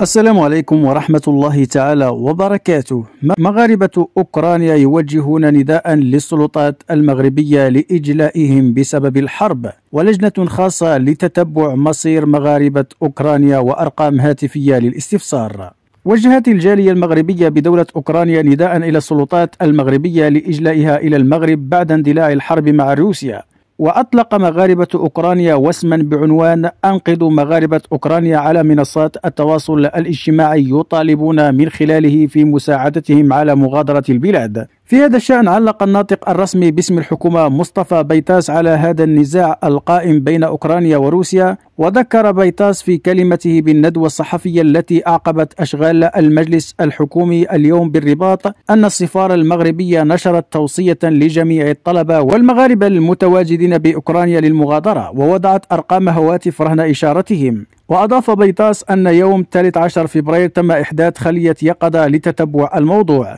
السلام عليكم ورحمة الله تعالى وبركاته مغاربة أوكرانيا يوجهون نداء للسلطات المغربية لإجلائهم بسبب الحرب ولجنة خاصة لتتبع مصير مغاربة أوكرانيا وأرقام هاتفية للاستفسار وجهت الجالية المغربية بدولة أوكرانيا نداء إلى السلطات المغربية لإجلائها إلى المغرب بعد اندلاع الحرب مع روسيا وأطلق مغاربة أوكرانيا وسما بعنوان أنقذوا مغاربة أوكرانيا على منصات التواصل الاجتماعي يطالبون من خلاله في مساعدتهم على مغادرة البلاد في هذا الشأن علق الناطق الرسمي باسم الحكومة مصطفى بيتاس على هذا النزاع القائم بين أوكرانيا وروسيا وذكر بيتاس في كلمته بالندوة الصحفية التي أعقبت أشغال المجلس الحكومي اليوم بالرباط أن السفارة المغربية نشرت توصية لجميع الطلبة والمغاربة المتواجدين بأوكرانيا للمغادرة ووضعت أرقام هواتف رهن إشارتهم وأضاف بيطاس أن يوم 13 فبراير تم إحداث خلية يقظة لتتبع الموضوع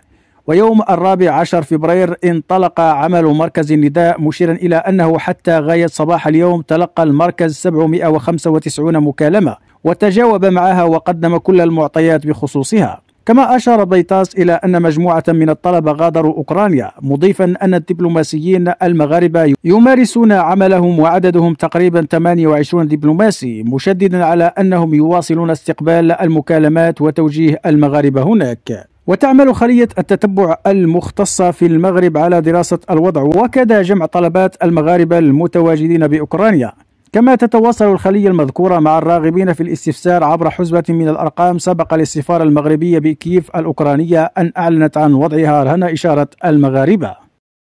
ويوم الرابع عشر فبراير انطلق عمل مركز النداء مشيرا إلى أنه حتى غاية صباح اليوم تلقى المركز 795 مكالمة وتجاوب معها وقدم كل المعطيات بخصوصها كما أشار بيطاس إلى أن مجموعة من الطلبة غادروا أوكرانيا مضيفا أن الدبلوماسيين المغاربة يمارسون عملهم وعددهم تقريبا 28 دبلوماسي مشددا على أنهم يواصلون استقبال المكالمات وتوجيه المغاربة هناك وتعمل خلية التتبع المختصة في المغرب على دراسة الوضع وكذا جمع طلبات المغاربة المتواجدين بأوكرانيا كما تتواصل الخلية المذكورة مع الراغبين في الاستفسار عبر حزبة من الأرقام سبق للسفارة المغربية بكييف الأوكرانية أن أعلنت عن وضعها رهن إشارة المغاربة